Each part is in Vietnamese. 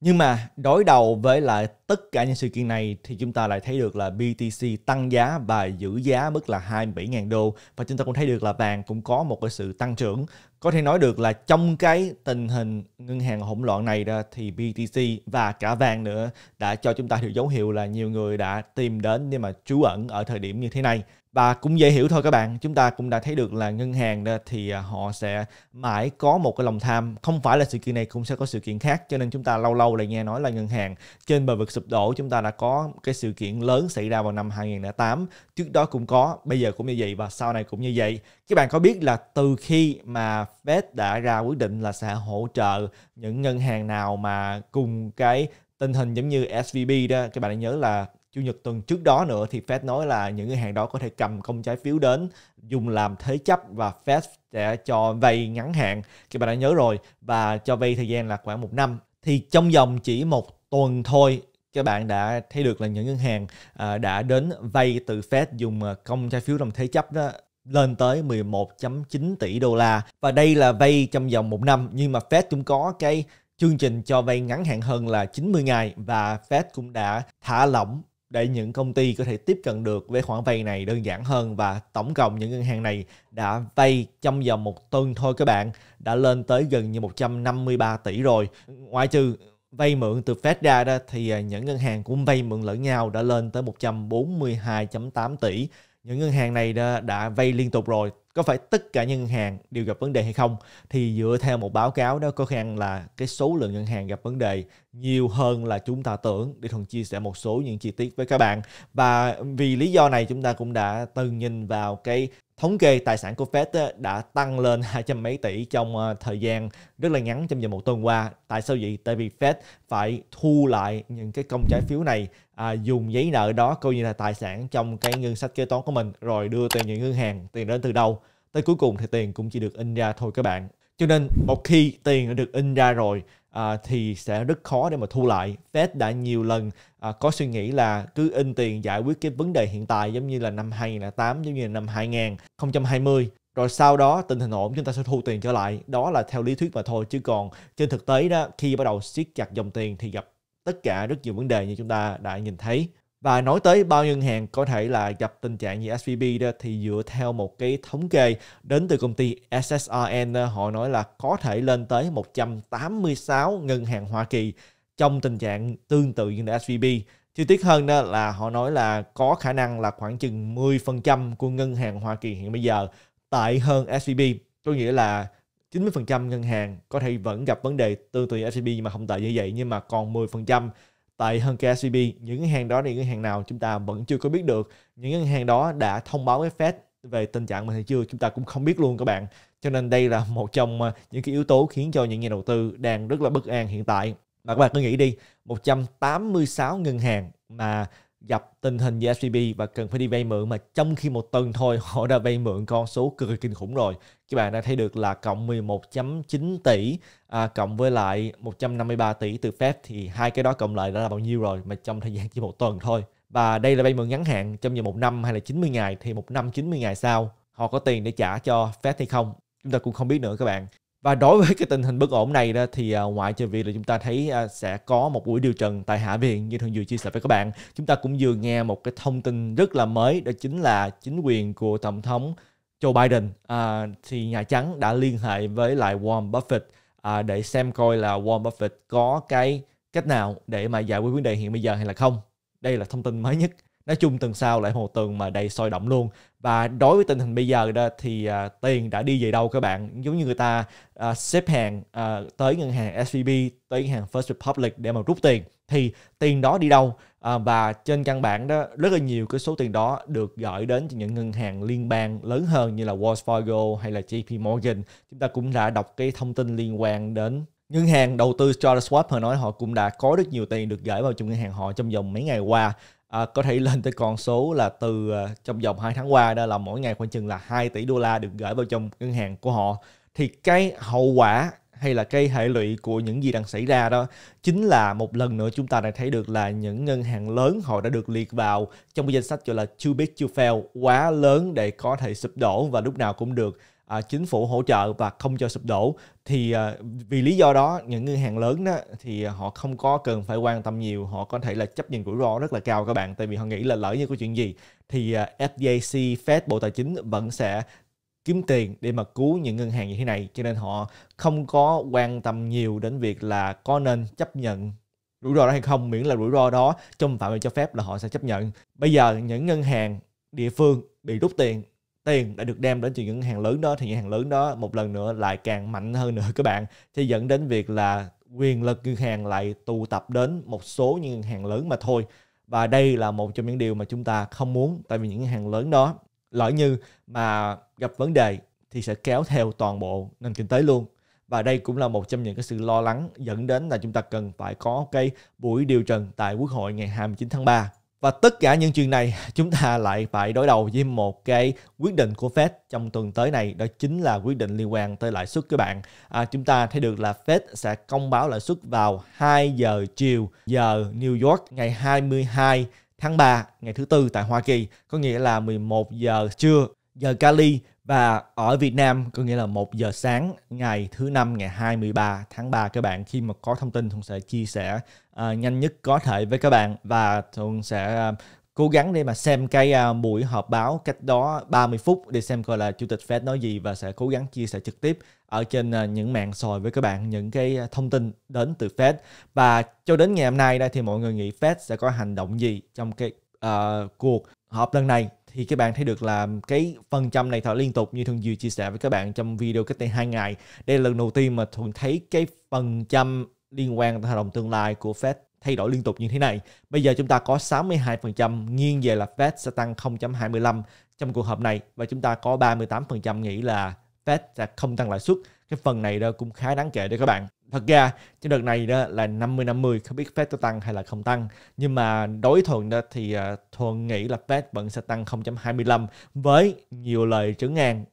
Nhưng mà đối đầu với lại tất cả những sự kiện này thì chúng ta lại thấy được là BTC tăng giá và giữ giá mức là 27.000 đô và chúng ta cũng thấy được là vàng cũng có một cái sự tăng trưởng có thể nói được là trong cái tình hình ngân hàng hỗn loạn này ra thì BTC và cả vàng nữa đã cho chúng ta được dấu hiệu là nhiều người đã tìm đến nhưng mà trú ẩn ở thời điểm như thế này và cũng dễ hiểu thôi các bạn chúng ta cũng đã thấy được là ngân hàng đó thì à, họ sẽ mãi có một cái lòng tham không phải là sự kiện này cũng sẽ có sự kiện khác cho nên chúng ta lâu lâu lại nghe nói là ngân hàng trên bờ vực sụp đổ chúng ta đã có cái sự kiện lớn xảy ra vào năm 2008 trước đó cũng có bây giờ cũng như vậy và sau này cũng như vậy các bạn có biết là từ khi mà Fed đã ra quyết định là sẽ hỗ trợ những ngân hàng nào mà cùng cái tình hình giống như SVB đó các bạn nhớ là chủ nhật tuần trước đó nữa thì Fed nói là những ngân hàng đó có thể cầm công trái phiếu đến dùng làm thế chấp và Fed sẽ cho vay ngắn hạn các bạn đã nhớ rồi và cho vay thời gian là khoảng một năm thì trong vòng chỉ một tuần thôi các bạn đã thấy được là những ngân hàng à, đã đến vay từ Fed dùng công à, trái phiếu làm thế chấp đó lên tới 11.9 tỷ đô la và đây là vay trong vòng một năm nhưng mà Fed cũng có cái chương trình cho vay ngắn hạn hơn là 90 ngày và Fed cũng đã thả lỏng để những công ty có thể tiếp cận được với khoản vay này đơn giản hơn và tổng cộng những ngân hàng này đã vay trong vòng một tuần thôi các bạn đã lên tới gần như 153 tỷ rồi ngoại trừ vay mượn từ Fed ra đó thì à, những ngân hàng cũng vay mượn lẫn nhau đã lên tới 142.8 tỷ những ngân hàng này đã, đã vay liên tục rồi có phải tất cả ngân hàng đều gặp vấn đề hay không thì dựa theo một báo cáo đó có khả năng là cái số lượng ngân hàng gặp vấn đề nhiều hơn là chúng ta tưởng để thường chia sẻ một số những chi tiết với các bạn và vì lý do này chúng ta cũng đã từng nhìn vào cái Thống kê tài sản của Fed đã tăng lên 200 mấy tỷ trong ờ, thời gian rất là ngắn trong vòng một tuần qua. Tại sao vậy? Tại vì Fed phải thu lại những cái công trái phiếu này à, dùng giấy nợ đó coi như là tài sản trong cái ngân sách kế toán của mình rồi đưa tiền những ngân hàng, tiền đến từ đâu. Tới cuối cùng thì tiền cũng chỉ được in ra thôi các bạn cho nên một khi tiền được in ra rồi à, thì sẽ rất khó để mà thu lại Fed đã nhiều lần à, có suy nghĩ là cứ in tiền giải quyết cái vấn đề hiện tại giống như là năm 2008 giống như là năm 2020 rồi sau đó tình hình ổn chúng ta sẽ thu tiền trở lại đó là theo lý thuyết mà thôi chứ còn trên thực tế đó khi bắt đầu siết chặt dòng tiền thì gặp tất cả rất nhiều vấn đề như chúng ta đã nhìn thấy và nói tới bao ngân hàng có thể là gặp tình trạng như SVB đó thì dựa theo một cái thống kê đến từ công ty SSRN họ nói là có thể lên tới 186 ngân hàng Hoa Kỳ trong tình trạng tương tự như là SVB. Chi tiết hơn đó là họ nói là có khả năng là khoảng chừng 10% của ngân hàng Hoa Kỳ hiện bây giờ tại hơn SVB. Có nghĩa là 90% ngân hàng có thể vẫn gặp vấn đề tương tự SVB nhưng mà không tệ như vậy nhưng mà còn 10% tệ hơn cái SVB những ngân hàng đó thì ngân hàng nào chúng ta vẫn chưa có biết được những ngân hàng đó đã thông báo với Fed về tình trạng mình hay chưa chúng ta cũng không biết luôn các bạn cho nên đây là một trong ờ, những cái yếu tố khiến cho những nhà đầu tư đang rất là bất an hiện tại mà các bạn cứ nghĩ đi 186 ngân hàng mà gặp tình hình về SVB và cần phải đi vay mượn mà trong khi một tuần thôi họ đã vay mượn con số cực kỳ kinh khủng rồi. Các bạn đã thấy được là cộng 11.9 tỷ à, cộng với lại 153 tỷ từ Fed thì hai cái đó cộng lại đã là bao nhiêu rồi mà trong thời gian chỉ một tuần thôi. Và đây là vay mượn ngắn hạn trong vòng một năm hay là 90 ngày thì một năm 90 ngày sau họ có tiền để trả cho Fed hay không? Chúng ta cũng không biết nữa các bạn. Và đối với cái tình hình bất ổn này đó thì à, ngoại trừ việc là chúng ta thấy à, sẽ có một buổi điều trần tại Hạ viện như thường vừa chia sẻ với các bạn, chúng ta cũng vừa nghe một cái thông tin rất là mới đó chính là chính quyền của tổng thống Joe Biden à, thì Nhà Trắng đã liên hệ với lại Warren Buffett à, để xem coi là Warren Buffett có cái cách nào để mà giải quyết vấn đề hiện bây giờ hay là không. Đây là thông tin mới nhất nói chung tuần sau lại một tuần mà đầy sôi động luôn và đối với tình hình bây giờ đó thì à, tiền đã đi về đâu các bạn giống như người ta à, xếp hàng à, tới ngân hàng SVB tới ngân hàng First Republic để mà rút tiền thì tiền đó đi đâu à, và trên căn bản đó rất là nhiều cái số tiền đó được gửi đến cho những ngân hàng liên bang lớn hơn như là Wells Fargo hay là JP Morgan chúng ta cũng đã đọc cái thông tin liên quan đến ngân hàng đầu tư Charles Schwab họ nói họ cũng đã có rất nhiều tiền được gửi vào trong ngân hàng họ trong vòng mấy ngày qua à, có thể lên tới con số là từ à, trong vòng 2 tháng qua đó là mỗi ngày khoảng chừng là 2 tỷ đô la được gửi vào trong ngân hàng của họ thì cái hậu quả hay là cái hệ lụy của những gì đang xảy ra đó chính là một lần nữa chúng ta đã thấy được là những ngân hàng lớn họ đã được liệt vào trong cái danh sách gọi là too big to fail quá lớn để có thể sụp đổ và lúc nào cũng được à, chính phủ hỗ trợ và không cho sụp đổ thì à, vì lý do đó những ngân hàng lớn đó thì họ không có cần phải quan tâm nhiều họ có thể là chấp nhận rủi ro rất là cao các bạn tại vì họ nghĩ là lỡ như có chuyện gì thì à, FDIC Fed Bộ Tài chính vẫn sẽ kiếm tiền để mà cứu những ngân hàng như thế này cho nên họ không có quan tâm nhiều đến việc là có nên chấp nhận rủi ro đó hay không miễn là rủi ro đó trong phạm vi cho phép là họ sẽ chấp nhận bây giờ những ngân hàng địa phương bị rút tiền tiền đã được đem đến từ những hàng lớn đó thì những hàng lớn đó một lần nữa lại càng mạnh hơn nữa các bạn sẽ dẫn đến việc là quyền lực ngân hàng lại tụ tập đến một số những ngân hàng lớn mà thôi và đây là một trong những điều mà chúng ta không muốn tại vì những hàng lớn đó lỡ như mà gặp vấn đề thì sẽ kéo theo toàn bộ nền kinh tế luôn và đây cũng là một trong những cái sự lo lắng dẫn đến là chúng ta cần phải có cái buổi điều trần tại Quốc hội ngày 29 tháng 3 và tất cả những chuyện này chúng ta lại phải đối đầu với một cái quyết định của Fed trong tuần tới này đó chính là quyết định liên quan tới lãi suất các bạn. À, chúng ta thấy được là Fed sẽ công báo lãi suất vào 2 giờ chiều giờ New York ngày 22 tháng 3 ngày thứ tư tại Hoa Kỳ, có nghĩa là 11 giờ trưa giờ Cali và ở Việt Nam có nghĩa là 1 giờ sáng ngày thứ năm ngày 23 tháng 3 các bạn khi mà có thông tin Thuận sẽ chia sẻ uh, nhanh nhất có thể với các bạn và Thuận sẽ uh, cố gắng để mà xem cái uh, buổi họp báo cách đó 30 phút để xem coi là chủ tịch Fed nói gì và sẽ cố gắng chia sẻ trực tiếp ở trên uh, những mạng sòi với các bạn những cái thông tin đến từ Fed và cho đến ngày hôm nay đây thì mọi người nghĩ Fed sẽ có hành động gì trong cái uh, cuộc họp lần này thì các bạn thấy được là cái phần trăm này tạo liên tục như thường vừa chia sẻ với các bạn trong video cách đây hai ngày đây là lần đầu tiên mà thuận thấy cái phần trăm liên quan tới hợp đồng tương lai của Fed thay đổi liên tục như thế này. Bây giờ chúng ta có 62% nghiêng về là Fed sẽ tăng 0.25 trong cuộc họp này và chúng ta có 38% nghĩ là Fed sẽ không tăng lãi suất cái phần này đó cũng khá đáng kể đấy các bạn thật ra cái đợt này đó là 50 50 không biết Fed có tăng hay là không tăng nhưng mà đối thuận đó thì à, thuận nghĩ là Fed vẫn sẽ tăng 0.25 với nhiều lời chứng ngang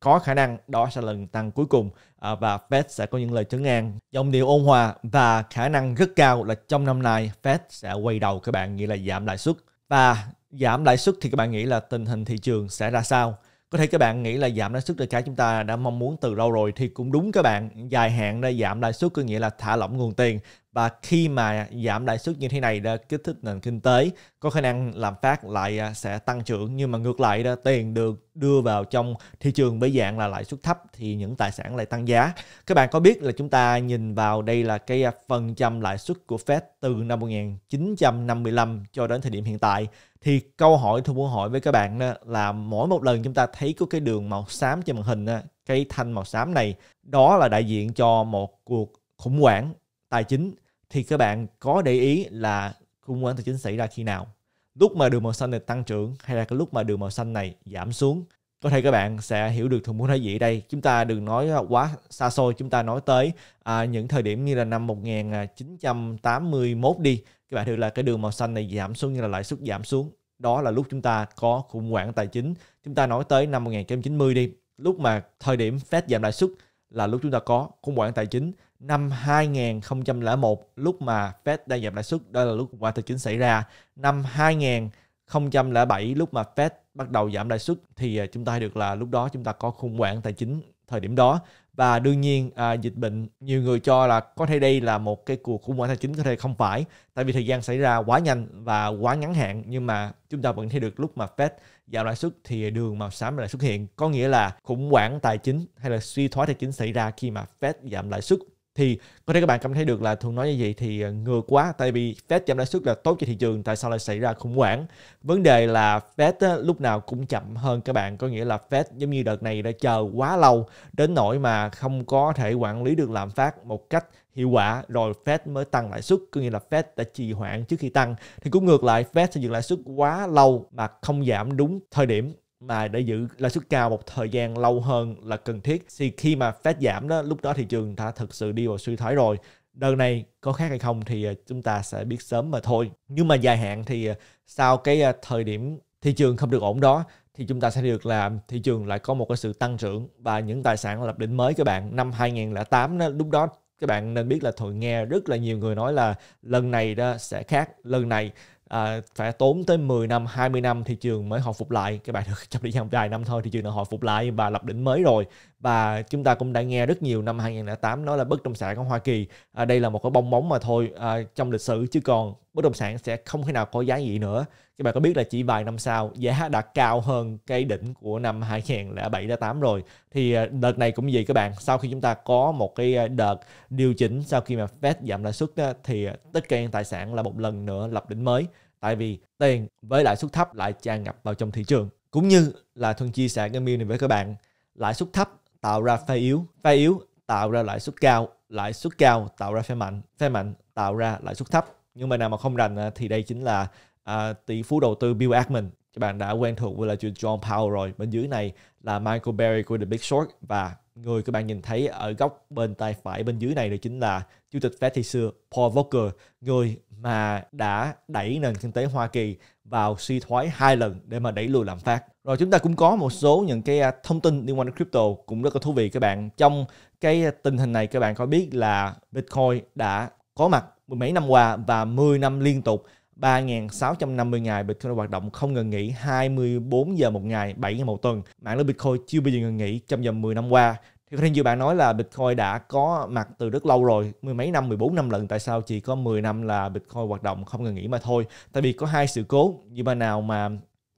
có khả năng đó sẽ là lần tăng cuối cùng à, và Fed sẽ có những lời chứng an dòng điều ôn hòa và khả năng rất cao là trong năm nay Fed sẽ quay đầu các bạn nghĩ là giảm lãi suất và giảm lãi suất thì các bạn nghĩ là tình hình thị trường sẽ ra sao có thể các bạn nghĩ là giảm lãi suất là cái chúng ta đã mong muốn từ lâu rồi thì cũng đúng các bạn dài hạn ra giảm lãi suất có nghĩa là thả lỏng nguồn tiền và khi mà giảm lãi suất như thế này đã kích thích nền kinh tế có khả năng làm phát lại à, sẽ tăng trưởng nhưng mà ngược lại đó tiền được đưa vào trong thị trường với dạng là lãi suất thấp thì những tài sản lại tăng giá. Các bạn có biết là chúng ta nhìn vào đây là cái à, phần trăm lãi suất của Fed từ năm 1955 cho đến thời điểm hiện tại thì câu hỏi tôi muốn hỏi với các bạn là mỗi một lần chúng ta thấy có cái đường màu xám trên màn hình cái thanh màu xám này đó là đại diện cho một cuộc khủng hoảng tài chính thì các bạn có để ý là khung khoản tài chính xảy ra khi nào lúc mà đường màu xanh này tăng trưởng hay là cái lúc mà đường màu xanh này giảm xuống có thể các bạn sẽ hiểu được thường muốn nói gì ở đây chúng ta đừng nói quá xa xôi chúng ta nói tới à, những thời điểm như là năm 1981 đi các bạn thấy là cái đường màu xanh này giảm xuống như là lãi suất giảm xuống đó là lúc chúng ta có khủng hoảng tài chính chúng ta nói tới năm 1990 đi lúc mà thời điểm Fed giảm lãi suất là lúc chúng ta có khủng hoảng tài chính năm 2001 lúc mà Fed đang giảm lãi suất đó là lúc quả tài chính xảy ra năm 2007 lúc mà Fed bắt đầu giảm lãi suất thì à, chúng ta được là lúc đó chúng ta có khủng hoảng tài chính thời điểm đó và đương nhiên à, dịch bệnh nhiều người cho là có thể đây là một cái cuộc khủng hoảng tài chính có thể không phải tại vì thời gian xảy ra quá nhanh và quá ngắn hạn nhưng mà chúng ta vẫn thấy được lúc mà Fed giảm lãi suất thì đường màu xám lại xuất hiện có nghĩa là khủng hoảng tài chính hay là suy thoái tài chính xảy ra khi mà Fed giảm lãi suất thì có thể các bạn cảm thấy được là thường nói như vậy thì ờ, ngược quá tại vì Fed giảm lãi suất là tốt cho thị trường tại sao lại xảy ra khủng hoảng vấn đề là Fed lúc nào cũng chậm hơn các bạn có nghĩa là Fed giống như đợt này đã chờ quá lâu đến nỗi mà không có thể quản lý được lạm phát một cách hiệu quả rồi Fed mới tăng lãi suất có nghĩa là Fed đã trì hoãn trước khi tăng thì cũng ngược lại Fed sẽ dựng lãi suất quá lâu mà không giảm đúng thời điểm mà để giữ lãi suất cao một thời gian lâu hơn là cần thiết thì khi mà Fed giảm đó lúc đó thị trường đã thực sự đi vào suy thoái rồi đợt này có khác hay không thì à, chúng ta sẽ biết sớm mà thôi nhưng mà dài hạn thì à, sau cái à, thời điểm thị trường không được ổn đó thì chúng ta sẽ được là thị trường lại có một cái sự tăng trưởng và những tài sản lập đỉnh mới các bạn năm 2008 đó, lúc đó các bạn nên biết là thường nghe rất là nhiều người nói là lần này đó sẽ khác lần này à, phải tốn tới 10 năm 20 năm thị trường mới hồi phục lại các bạn được trong thời gian vài năm thôi thị trường đã hồi phục lại và lập đỉnh mới rồi và chúng ta cũng đã nghe rất nhiều năm 2008 nói là bất động sản của Hoa Kỳ à, đây là một cái bong bóng mà thôi à, trong lịch sử chứ còn bất động sản sẽ không thể nào có giá gì nữa các bạn có biết là chỉ vài năm sau giá đã cao hơn cái đỉnh của năm 2007 đã 8 rồi thì à, đợt này cũng vậy các bạn sau khi chúng ta có một cái à, đợt điều chỉnh sau khi mà Fed giảm lãi suất thì à, tất cả tài sản là một lần nữa lập đỉnh mới tại vì tiền với lãi suất thấp lại tràn ngập vào trong thị trường cũng như là thường chia sẻ cái mail này với các bạn lãi suất thấp tạo ra pha yếu, pha yếu tạo ra lãi suất cao, lãi suất cao tạo ra pha mạnh, pha mạnh tạo ra lãi suất thấp. Nhưng mà nào mà không rành à, thì đây chính là à, tỷ phú đầu tư Bill Ackman. Các bạn đã quen thuộc với là chuyện John Powell rồi. Bên dưới này là Michael Berry của The Big Short và người các bạn nhìn thấy ở góc bên tay phải bên dưới này đó chính là chủ tịch Fed thì xưa Paul Volcker, người mà đã đẩy nền kinh tế Hoa Kỳ vào suy thoái hai lần để mà đẩy lùi lạm phát. Rồi chúng ta cũng có một số những cái à, thông tin liên quan đến crypto cũng rất là thú vị các bạn. Trong cái à, tình hình này các bạn có biết là Bitcoin đã có mặt mười mấy năm qua và 10 năm liên tục 3.650 ngày Bitcoin hoạt động không ngừng nghỉ 24 giờ một ngày, 7 ngày một tuần. Mạng lưới Bitcoin chưa bao giờ ngừng nghỉ trong vòng 10 năm qua. Thì có thể nhiều bạn nói là Bitcoin đã có mặt từ rất lâu rồi, mười mấy năm, 14 năm lần tại sao chỉ có 10 năm là Bitcoin hoạt động không ngừng nghỉ mà thôi. Tại vì có hai sự cố, như bà nào mà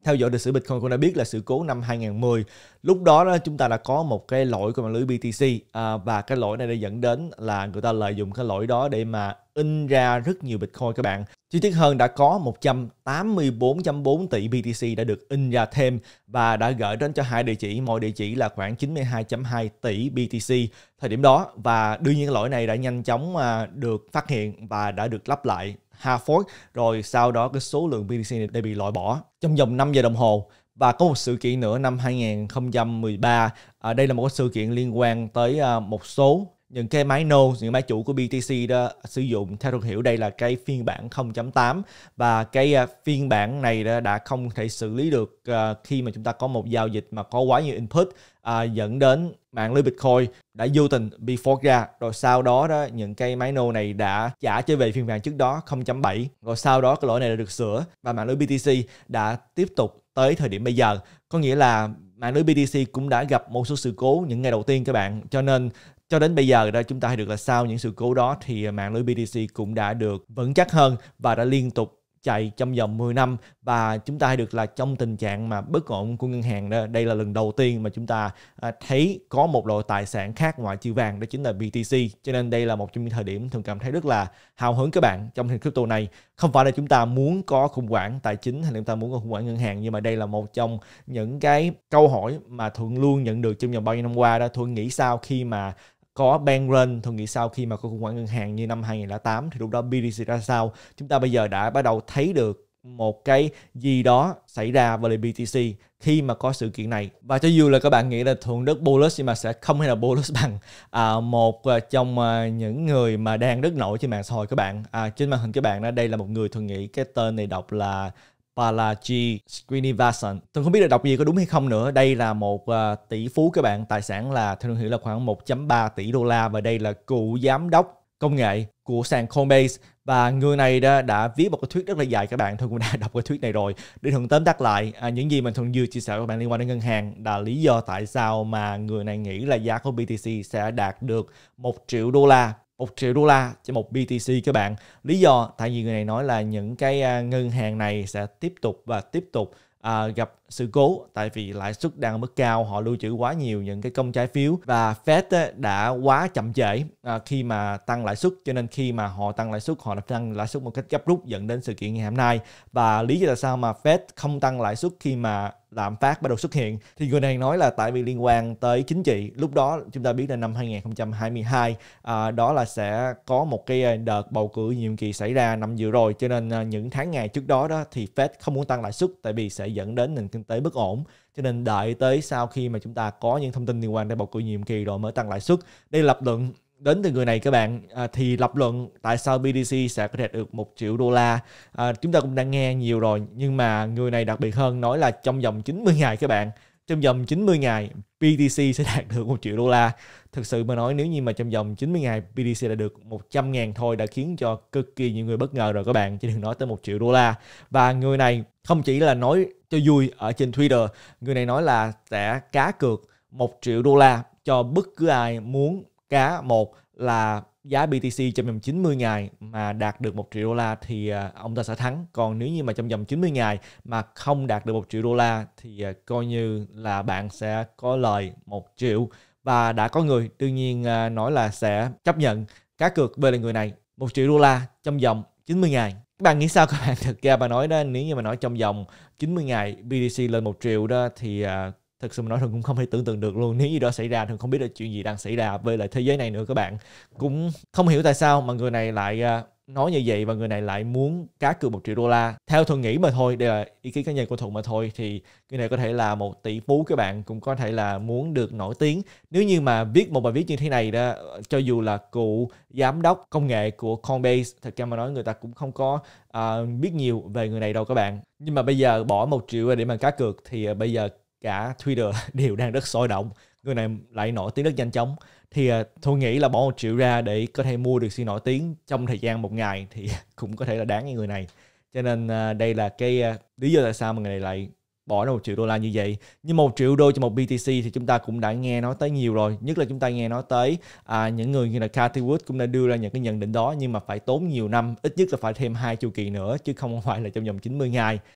theo dõi lịch sử Bitcoin cũng đã biết là sự cố năm 2010 lúc đó, đó chúng ta đã có một cái lỗi của mạng lưới BTC à, và cái lỗi này đã dẫn đến là người ta lợi dụng cái lỗi đó để mà in ra rất nhiều Bitcoin các bạn chi tiết hơn đã có 184.4 tỷ BTC đã được in ra thêm và đã gửi đến cho hai địa chỉ mỗi địa chỉ là khoảng 92.2 tỷ BTC thời điểm đó và đương nhiên lỗi này đã nhanh chóng à, được phát hiện và đã được lắp lại Hartford rồi sau đó cái số lượng BTC này bị loại bỏ trong vòng 5 giờ đồng hồ và có một sự kiện nữa năm 2013 à, đây là một sự kiện liên quan tới à, một số những cái máy node những máy chủ của BTC đó sử dụng theo thương hiểu đây là cái phiên bản 0.8 và cái à, phiên bản này đã, đã không thể xử lý được à, khi mà chúng ta có một giao dịch mà có quá nhiều input uh, dẫn đến mạng lưới Bitcoin đã vô tình bị fork ra rồi sau đó đó những cái máy node này đã trả trở về phiên bản trước đó 0.7 rồi sau đó cái lỗi này đã được sửa và mạng lưới BTC đã tiếp tục tới thời điểm bây giờ có nghĩa là mạng lưới BTC cũng đã gặp một số sự cố những ngày đầu tiên các bạn cho nên cho đến bây giờ đó chúng ta thấy được là sau những sự cố đó thì mạng lưới BTC cũng đã được vững chắc hơn và đã liên tục chạy trong vòng 10 năm và chúng ta thấy được là trong tình trạng mà bất ổn của ngân hàng đó, đây là lần đầu tiên mà chúng ta à, thấy có một loại tài sản khác ngoại trừ vàng đó chính là BTC cho nên đây là một trong những thời điểm thường cảm thấy rất là hào hứng các bạn trong hình crypto này không phải là chúng ta muốn có khủng hoảng tài chính hay là chúng ta muốn có khủng hoảng ngân hàng nhưng mà đây là một trong những cái câu hỏi mà thuận luôn nhận được trong vòng bao nhiêu năm qua đó thuận nghĩ sao khi mà có bank run tôi nghĩ sau khi mà có khủng hoảng ngân hàng như năm 2008 thì lúc đó btc ra sao chúng ta bây giờ đã bắt đầu thấy được một cái gì đó xảy ra với lại BTC khi mà có sự kiện này và cho dù là các bạn nghĩ là thượng đức bullish nhưng mà sẽ không hề là bullish bằng à, một à, trong à, những người mà đang rất nổi trên mạng xã hội các bạn à, trên màn hình các bạn đó đây là một người thường nghĩ cái tên này đọc là Balaji Srinivasan. Tôi không biết là đọc gì có đúng hay không nữa. Đây là một uh, tỷ phú các bạn, tài sản là theo tôi hiểu là khoảng 1.3 tỷ đô la và đây là cựu giám đốc công nghệ của sàn Coinbase và người này đã, đã viết một cái thuyết rất là dài các bạn tôi cũng đã đọc cái thuyết này rồi để thường tóm tắt lại à, những gì mình thường vừa chia sẻ các bạn liên quan đến ngân hàng là lý do tại sao mà người này nghĩ là giá của BTC sẽ đạt được 1 triệu đô la 1 triệu đô la cho một BTC các bạn. Lý do tại vì người này nói là những cái à, ngân hàng này sẽ tiếp tục và tiếp tục à, gặp sự cố tại vì lãi suất đang ở mức cao họ lưu trữ quá nhiều những cái công trái phiếu và Fed đã quá chậm trễ à, khi mà tăng lãi suất cho nên khi mà họ tăng lãi suất họ đã tăng lãi suất một cách gấp rút dẫn đến sự kiện ngày hôm nay và lý do tại sao mà Fed không tăng lãi suất khi mà lạm phát bắt đầu xuất hiện thì người này nói là tại vì liên quan tới chính trị lúc đó chúng ta biết là năm 2022 à, đó là sẽ có một cái à, đợt bầu cử nhiệm kỳ xảy ra năm vừa rồi cho nên à, những tháng ngày trước đó đó thì Fed không muốn tăng lãi suất tại vì sẽ dẫn đến nền kinh tế bất ổn cho nên đợi tới sau khi mà chúng ta có những thông tin liên quan đến bầu cử nhiệm kỳ rồi mới tăng lãi suất đây là lập luận đến từ người này các bạn à, thì lập luận tại sao BTC sẽ có thể được một triệu đô la à, chúng ta cũng đang nghe nhiều rồi nhưng mà người này đặc biệt hơn nói là trong vòng 90 ngày các bạn trong vòng 90 ngày BTC sẽ đạt được một triệu đô la thực sự mà nói nếu như mà trong vòng 90 ngày BTC đã được 100 ngàn thôi đã khiến cho cực kỳ nhiều người bất ngờ rồi các bạn chứ đừng nói tới một triệu đô la và người này không chỉ là nói cho vui ở trên Twitter người này nói là sẽ cá cược một triệu đô la cho bất cứ ai muốn cả một là giá BTC trong vòng 90 ngày mà đạt được 1 triệu đô la thì à, ông ta sẽ thắng. Còn nếu như mà trong vòng 90 ngày mà không đạt được 1 triệu đô la thì à, coi như là bạn sẽ có lời 1 triệu. Và đã có người đương nhiên à, nói là sẽ chấp nhận cá cược về người này 1 triệu đô la trong vòng 90 ngày các bạn nghĩ sao các bạn thực ra bà nói đó nếu như mà nói trong vòng 90 ngày BTC lên 1 triệu đó thì thực sự mà nói thần cũng không thể tưởng tượng được luôn nếu như đó xảy ra thần không biết là chuyện gì đang xảy ra với lại thế giới này nữa các bạn cũng không hiểu tại sao mà người này lại à, nói như vậy và người này lại muốn cá cược một triệu đô la theo thuận nghĩ mà thôi đây là ý kiến cá nhân của thuận mà thôi thì người này có thể là một tỷ phú các bạn cũng có thể là muốn được nổi tiếng nếu như mà viết một bài viết như thế này đó cho dù là cụ giám đốc công nghệ của Coinbase thật ra mà nói người ta cũng không có uh, biết nhiều về người này đâu các bạn nhưng mà bây giờ bỏ một triệu để mà cá cược thì à, bây giờ cả Twitter đều đang rất sôi động người này lại nổi tiếng rất nhanh chóng thì à, tôi nghĩ là bỏ một triệu ra để có thể mua được siêu nổi tiếng trong thời gian một ngày thì cũng có thể là đáng như người này cho nên à, đây là cái à, lý do tại sao mà người này lại bỏ ra một triệu đô la như vậy nhưng một triệu đô cho một BTC thì chúng ta cũng đã nghe nói tới nhiều rồi nhất là chúng ta nghe nói tới à, những người như là Cathy Wood cũng đã đưa ra những cái nhận định đó nhưng mà phải tốn nhiều năm ít nhất là phải thêm hai chu kỳ nữa chứ không phải là trong vòng 90 ngày